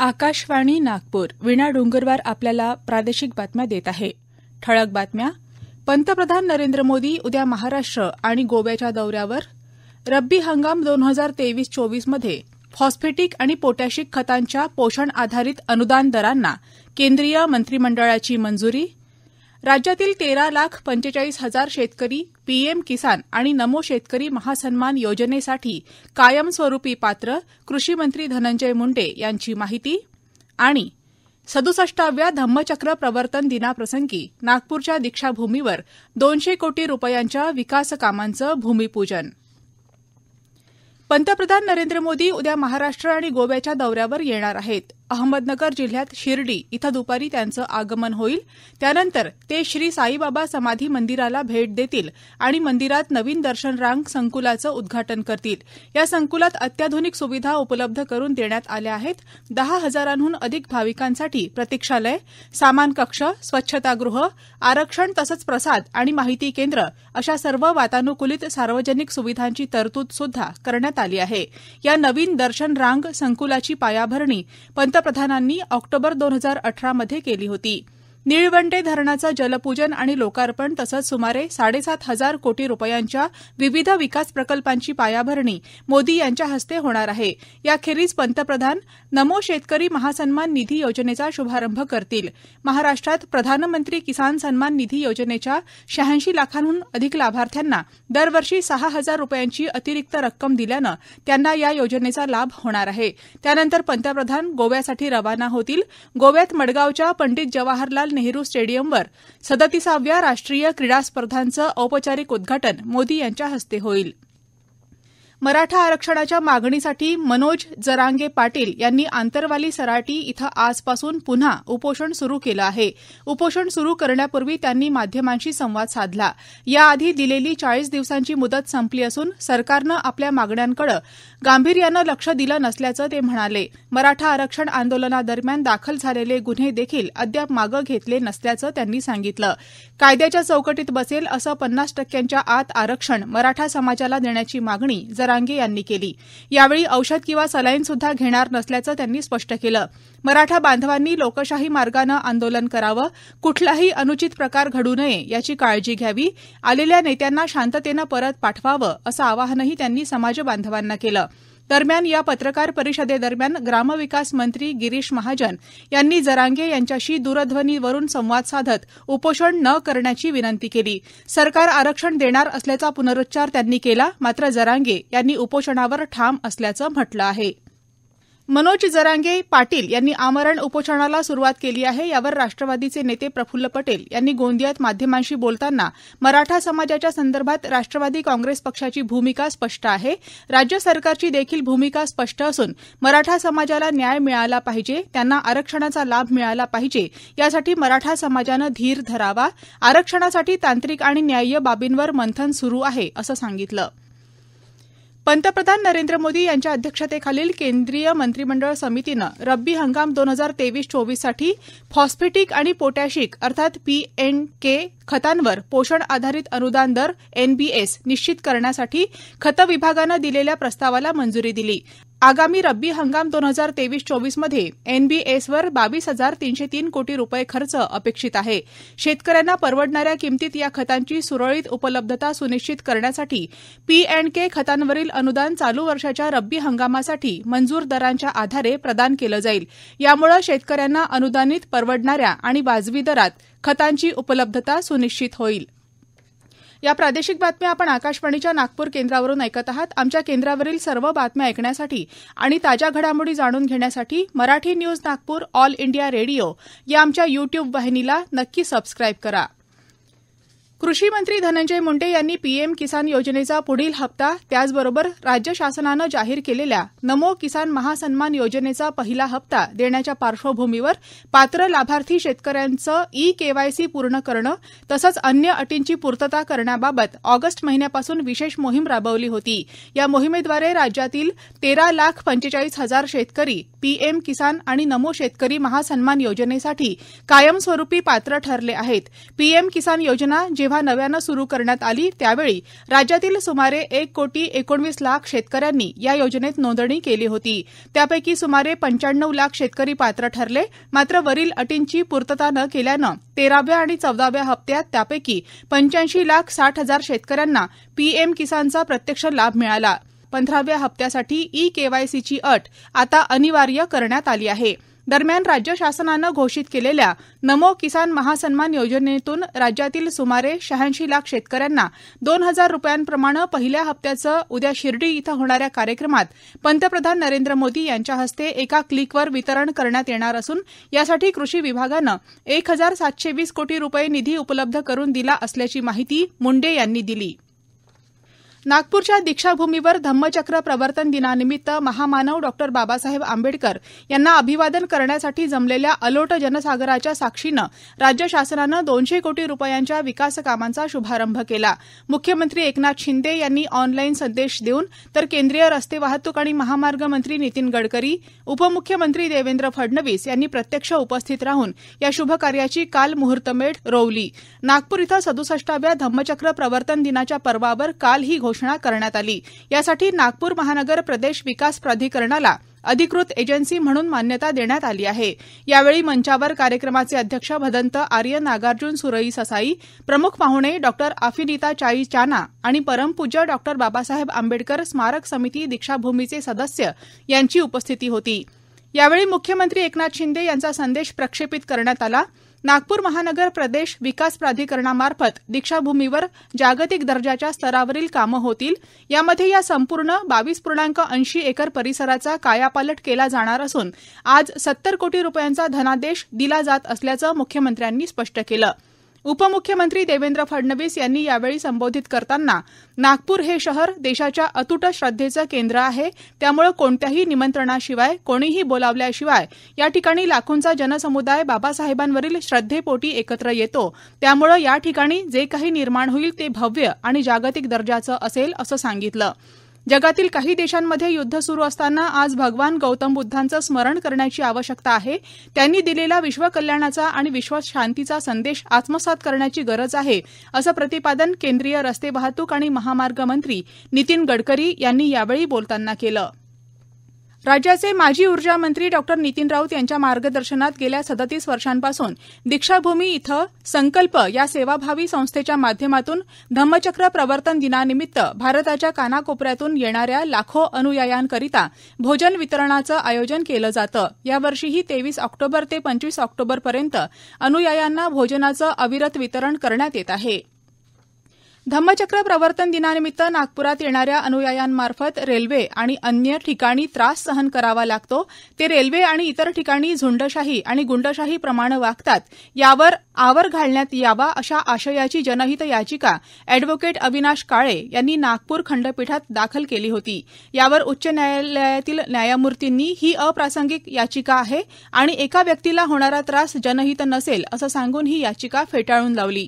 आकाशवाणी नागपूर विणा डोंगरवार आपल्याला प्रादेशिक बातम्या देत आहे ठळक बातम्या पंतप्रधान नरेंद्र मोदी उद्या महाराष्ट्र आणि गोव्याच्या दौऱ्यावर रब्बी हंगाम दोन हजार तेवीस चोवीसमध्ये फॉस्फेटिक आणि पोटॅशिक खतांच्या पोषण आधारित अनुदान दरांना केंद्रीय मंत्रिमंडळाची मंजुरी राज्यातील तेरा लाख पंचेचाळीस हजार शेतकरी पीएम किसान आणि नमो शेतकरी महासन्मान योजनेसाठी कायमस्वरूपी पात्र कृषीमंत्री धनंजय मुंडे यांची माहिती आणि सदुसष्टाव्या धम्मचक्र प्रवर्तन दिनाप्रसंगी नागपूरच्या दीक्षाभूमीवर दोनशे कोटी रुपयांच्या विकासकामांचं भूमिपूजन पंतप्रधान नरेंद्र मोदी उद्या महाराष्ट्र आणि गोव्याच्या दौऱ्यावर येणार आहेत अहमदनगर जिल्ह्यात शिर्डी इथं दुपारी त्यांचं आगमन होईल त्यानंतर ते श्री साईबाबा समाधी मंदिराला भेट देतील आणि मंदिरात नवीन दर्शन रांग संकुलाचं उद्घाटन करतील या संकुलात अत्याधुनिक सुविधा उपलब्ध करून देण्यात आल्या आहेत दहा हजारांहून अधिक भाविकांसाठी प्रतीक्षालय सामान कक्ष स्वच्छतागृह आरक्षण तसंच प्रसाद आणि माहिती केंद्र अशा सर्व वातानुकूलित सार्वजनिक सुविधांची तरतूद सुद्धा करण्यात आली आहे या नवीन दर्शन रांग संकुलाची पायाभरणी पंत पंतप्रधानांनी ऑक्टोबर दोन हजार अठरामध्ये केली होती निळवंडे धरणाचं जलपूजन आणि लोकार्पण तसंच सुमारे साडेसात हजार कोटी रुपयांच्या विविध विकास प्रकल्पांची पायाभरणी मोदी यांच्या हस्ते होणार आहे याखेरीज पंतप्रधान नमो शेतकरी महासन्मान निधी योजनेचा शुभारंभ करतील महाराष्ट्रात प्रधानमंत्री किसान सन्मान निधी योजनेच्या शहाऐंशी लाखांहून अधिक लाभार्थ्यांना दरवर्षी सहा हजार रुपयांची अतिरिक्त रक्कम दिल्यानं त्यांना या योजनेचा लाभ होणार आहे त्यानंतर पंतप्रधान गोव्यासाठी रवाना होतील गोव्यात मडगावच्या पंडित जवाहरलाल नेहरू स्टेडियमवर सदतीसाव्या राष्ट्रीय क्रीडा स्पर्धांचं औपचारिक उद्घाटन मोदी यांच्या हस्ते होईल मराठा आरक्षणाच्या मागणीसाठी मनोज जरांगे पाटील यांनी आंतरवाली सराटी इथं आजपासून पुन्हा उपोषण सुरू केलं आहे उपोषण सुरू करण्यापूर्वी त्यांनी माध्यमांशी संवाद साधला याआधी दिलेली चाळीस दिवसांची मुदत संपली असून सरकारनं आपल्या मागण्यांकडे गांभीर्यानं लक्ष दिलं नसल्याचं ते म्हणाले मराठा आरक्षण आंदोलनादरम्यान दाखल झालेले गुन्हे देखील अद्याप मागं घेतले नसल्याचं त्यांनी सांगितलं कायद्याच्या चौकटीत बसेल असं पन्नास टक्क्यांच्या आत आरक्षण मराठा समाजाला देण्याची मागणी जरांगे यांनी केली यावेळी औषध किंवा सलाईन सुद्धा घेणार नसल्याचं त्यांनी स्पष्ट केलं मराठा बांधवांनी लोकशाही मार्गानं आंदोलन करावं कुठलाही अनुचित प्रकार घडू नये याची काळजी घ्यावी आलेल्या नेत्यांना शांततेनं परत पाठवावं असं आवाहनही त्यांनी समाज बांधवांना केलं दरम्यान या पत्रकार परिषदेदरम्यान ग्रामविकास मंत्री गिरीश महाजन यांनी जरांगे यांच्याशी दूरध्वनीवरून संवाद साधत उपोषण न करण्याची विनंती केली सरकार आरक्षण देणार असल्याचा पुनरुच्चार त्यांनी केला मात्र जरांगे यांनी उपोषणावर ठाम असल्याचं म्हटलं आहे मनोज जरांगे पाटील यांनी आमरण उपोषणाला सुरुवात केली आहे यावर राष्ट्रवादीचे नेते प्रफुल्ल पटेल यांनी गोंदियात माध्यमांशी बोलताना मराठा समाजाच्या संदर्भात राष्ट्रवादी काँग्रेस पक्षाची भूमिका स्पष्ट आहे राज्य सरकारची देखील भूमिका स्पष्ट असून मराठा समाजाला न्याय मिळाला पाहिजे त्यांना आरक्षणाचा लाभ मिळाला पाहिजे यासाठी मराठा समाजानं धीर धरावा आरक्षणासाठी तांत्रिक आणि न्याय्य बाबींवर मंथन सुरू आहे असं सांगितलं पंतप्रधान नरेंद्र मोदी यांच्या अध्यक्षतेखालील केंद्रीय मंत्रिमंडळ समितीनं रब्बी हंगाम दोन हजार तेवीस चोवीससाठी फॉस्फेटिक आणि पोटॅशिक अर्थात पी एन के खतांवर पोषण आधारित अनुदान दर एनबीएस निश्चित करण्यासाठी खत विभागानं दिलेल्या प्रस्तावाला मंजुरी दिली आगामी रब्बी हंगाम दोन हजार तेवीस चोवीसमध्ये एनबीएसवर बावीस हजार तीनशे तीन कोटी रुपये खर्च अपेक्षित आहे शेतकऱ्यांना परवडणाऱ्या किमतीत या खतांची सुरळीत उपलब्धता सुनिश्चित करण्यासाठी पी अँड के खतांवरील अनुदान चालू वर्षाच्या रब्बी हंगामासाठी मंजूर दरांच्या आधारे प्रदान केलं जाईल यामुळे शेतकऱ्यांना अनुदानित परवडणाऱ्या आणि वाजवी दरात खतांची उपलब्धता सुनिश्चित होईल या प्रादेशिक बातम्या आपण आकाशवाणीच्या नागपूर केंद्रावरून ऐकत आहात आमच्या केंद्रावरील सर्व बातम्या ऐकण्यासाठी आणि ताज्या घडामोडी जाणून घेण्यासाठी Marathi news Nagpur all India radio या आमच्या युट्यूब वाहिनीला नक्की सबस्क्राईब करा कृषी मंत्री धनंजय मुंडे यांनी पीएम किसान योजनेचा पुढील हप्ता त्याचबरोबर राज्य शासनानं जाहीर केलेल्या नमो किसान महासन्मान योजनेचा पहिला हप्ता देण्याच्या पार्श्वभूमीवर पात्र लाभार्थी शेतकऱ्यांचं ई केवायसी पूर्ण करणं तसंच अन्य अटींची पूर्तता करण्याबाबत ऑगस्ट महिन्यापासून विशेष मोहीम राबवली होती या मोहिमेद्वारे राज्यातील तेरा लाख पंचेचाळीस हजार शेतकरी पीएम किसान आणि नमो शेतकरी महासन्मान योजनेसाठी कायमस्वरूपी पात्र ठरले आहेत पीएम किसान योजना जेव्हा नव्यानं सुरू करण्यात आली त्यावेळी राज्यातील सुमारे एक कोटी एकोणवीस लाख शेतकऱ्यांनी या योजनेत नोंदणी केली होती त्यापैकी सुमारे पंच्याण्णव लाख शेतकरी पात्र ठरले मात्र वरील अटींची पूर्तता न केल्यानं तेराव्या आणि चौदाव्या हप्त्यात त्यापैकी पंच्याऐंशी लाख साठ हजार शेतकऱ्यांना पीएम किसानचा प्रत्यक्ष लाभ मिळाला पंधराव्या हप्त्यासाठी ई केवायसीची अट आता अनिवार्य करण्यात आली आहे दरम्यान राज्य शासनानं घोषित केलेल्या नमो किसान महासन्मान योजनेतून राज्यातील सुमारे शहाऐंशी लाख शेतकऱ्यांना दोन हजार रुपयांप्रमाणे पहिल्या हप्त्याचं उद्या शिर्डी इथं होणाऱ्या कार्यक्रमात पंतप्रधान नरेंद्र मोदी यांच्या हस्ते एका क्लिकवर वितरण करण्यात येणार असून यासाठी कृषी विभागानं एक हजार सातशे वीस कोटी रुपये निधी उपलब्ध करून दिला असल्याची माहिती मुंडे यांनी दिली नागपूरच्या दीक्षाभूमीवर धम्मचक्र प्रवर्तन दिनानिमित्त महामानव डॉक्टर बाबासाहेब आंबेडकर यांना अभिवादन करण्यासाठी जमलेल्या अलोट जनसागराच्या साक्षीनं राज्य शासनानं दोनशे कोटी रुपयांच्या विकासकामांचा शुभारंभ केला मुख्यमंत्री एकनाथ शिंदे यांनी ऑनलाईन संदेश देऊन तर केंद्रीय रस्ते वाहतूक आणि महामार्ग मंत्री नितीन गडकरी उपमुख्यमंत्री देवेंद्र फडणवीस यांनी प्रत्यक्ष उपस्थित राहून या शुभकार्याची काल मुहूर्तमेढ रोवली नागपूर इथं सदुसष्टाव्या धम्मचक्र प्रवर्तन दिनाच्या पर्वावर काल ही घोषणा करण्यात आली यासाठी नागपूर महानगर प्रदेश विकास प्राधिकरणाला अधिकृत एजन्सी म्हणून मान्यता देण्यात आली आहे यावेळी मंचावर कार्यक्रमाचे अध्यक्ष भदंत आर्य नागार्जुन सुरई ससाई प्रमुख पाहुणे डॉक्टर आफिनिता चाई चाना आणि परमपूज्य डॉक्टर बाबासाहेब आंबेडकर स्मारक समिती दीक्षाभूमीचे सदस्य यांची उपस्थिती होती यावेळी मुख्यमंत्री एकनाथ शिंदे यांचा संदेश प्रक्षेपित करण्यात आला नागपूर महानगर प्रदेश विकास प्राधिकरणामार्फत दीक्षाभूमीवर जागतिक दर्जाच्या स्तरावरील कामं होतील यामध्ये या संपूर्ण बावीस पूर्णांक ऐंशी एकर परिसराचा कायापालट केला जाणार असून आज सत्तर कोटी रुपयांचा धनादेश दिला जात असल्याचं मुख्यमंत्र्यांनी स्पष्ट केलं उपमुख्यमंत्री देवेंद्र फडणवीस यांनी यावेळी संबोधित करताना नागपूर हे शहर देशाच्या अतूट श्रद्धेचं केंद्र आहे त्यामुळे कोणत्याही निमंत्रणाशिवाय कोणीही बोलावल्याशिवाय या ठिकाणी लाखोंचा जनसमुदाय बाबासाहेबांवरील श्रद्धेपोटी एकत्र येतो त्यामुळे या ठिकाणी जे काही निर्माण होईल ते भव्य आणि जागतिक दर्जाचं असेल असं सांगितलं जगातील काही देशांमध्ये युद्ध सुरू असताना आज भगवान गौतम बुद्धांचं स्मरण करण्याची आवश्यकता आहे त्यांनी दिलेला विश्वकल्याणाचा आणि विश्वशांतीचा संदेश आत्मसात करण्याची गरज आहे असं प्रतिपादन केंद्रीय रस्ते वाहतूक आणि महामार्ग मंत्री नितीन गडकरी यांनी यावेळी बोलताना केलं राज्याचे माजी ऊर्जा मंत्री डॉ नितीन राऊत यांच्या मार्गदर्शनात गेल्या सदतीस वर्षांपासून दीक्षाभूमी इथं संकल्प या सेवाभावी संस्थेच्या माध्यमातून धम्मचक्र प्रवर्तन दिनानिमित्त भारताच्या कानाकोपऱ्यातून येणाऱ्या लाखो अनुयायांकरिता भोजन वितरणाचं आयोजन केलं जातं यावर्षीही तेवीस ऑक्टोबर ते पंचवीस ऑक्टोबरपर्यंत अनुयायांना भोजनाचं अविरत वितरण करण्यात येत आहे धम्मचक्र प्रवर्तन दिनानिमित्त नागपुरात येणाऱ्या अनुयायांमार्फत रेल्वे आणि अन्य ठिकाणी त्रास सहन करावा लागतो ते रेल्वे आणि इतर ठिकाणी झुंडशाही आणि गुंडशाही प्रमाण वागतात यावर आवर घालण्यात यावा अशा आशयाची जनहित याचिका अॅडव्होकेट अविनाश काळे यांनी नागपूर खंडपीठात दाखल केली होती यावर उच्च न्यायालयातील न्यायमूर्तींनी ही अप्रासंगिक याचिका आहे आणि एका व्यक्तीला होणारा त्रास जनहित नसेल असं सांगून ही याचिका फेटाळून लावली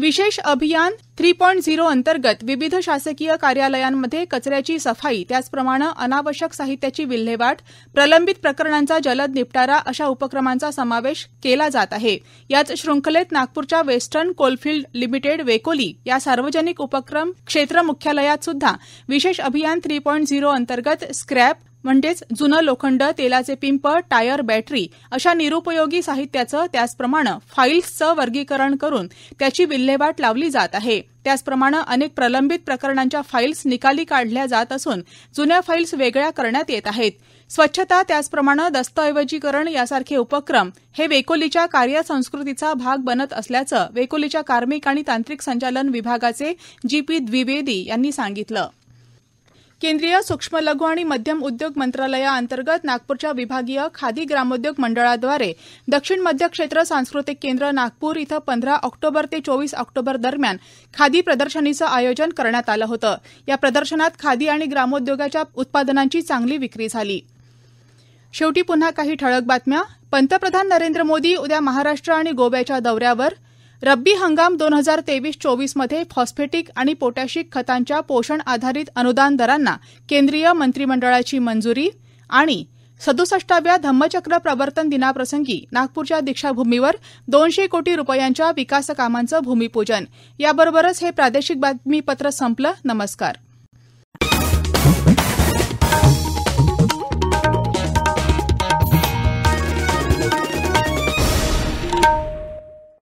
विशेष अभियान थ्री पॉईंट झिरो अंतर्गत विविध शासकीय कार्यालयांमध्ये कचऱ्याची सफाई त्याचप्रमाणे अनावश्यक साहित्याची विल्हेवाट प्रलंबित प्रकरणांचा जलद निपटारा अशा उपक्रमांचा समावेश केला जात आहे याच शृंखलेत नागपूरच्या वेस्टर्न कोलफिल्ड लिमिटेड वेकोली या सार्वजनिक उपक्रम क्षेत्र मुख्यालयात सुद्धा विशेष अभियान थ्री पॉईंट झिरो अंतर्गत स्क्रॅप म्हणजेच जुनं लोखंड तेलाचे पिंप टायर बॅटरी अशा निरुपयोगी साहित्याचं त्याचप्रमाणे फाईल्सचं वर्गीकरण करून त्याची विल्हेवाट लावली जात आहे त्याचप्रमाणे अनेक प्रलंबित प्रकरणांच्या फाईल्स निकाली काढल्या जात असून जुन्या फाईल्स वेगळ्या करण्यात येत आहेत स्वच्छता त्याचप्रमाणे दस्तऐवजीकरण यासारखे उपक्रम हे वेकोलीच्या कार्यसंस्कृतीचा भाग बनत असल्याचं वेकोलीच्या कार्मिक आणि तांत्रिक संचालन विभागाचे जी पी द्विवेदी यांनी सांगितलं केंद्रीय सूक्ष्म लघु आणि मध्यम उद्योग मंत्रालयाअंतर्गत नागपूरच्या विभागीय खादी ग्रामोद्योग मंडळाद्वारे दक्षिण मध्य क्षेत्र सांस्कृतिक केंद्र नागपूर इथं पंधरा ऑक्टोबर ते चोवीस ऑक्टोबर दरम्यान खादी प्रदर्शनीचं आयोजन करण्यात आलं होतं या प्रदर्शनात खादी आणि ग्रामोद्योगाच्या उत्पादनांची चांगली विक्री झाली शेवटी पुन्हा काही ठळक बातम्या पंतप्रधान नरेंद्र मोदी उद्या महाराष्ट्र आणि गोव्याच्या दौऱ्यावर रब्बी हंगाम दोन हजार तेवीस चोवीसमध्ये फॉस्फेटिक आणि पोटॅशिक खतांच्या पोषण आधारित अनुदान दरांना केंद्रीय मंत्रिमंडळाची मंजुरी आणि सदुसष्टाव्या धम्मचक्र प्रवर्तन दिनाप्रसंगी नागपूरच्या दीक्षाभूमीवर दोनशे कोटी रुपयांच्या विकासकामांचं भूमिपूजन याबरोबरच हे प्रादेशिक बातमीपत्र संपलं नमस्कार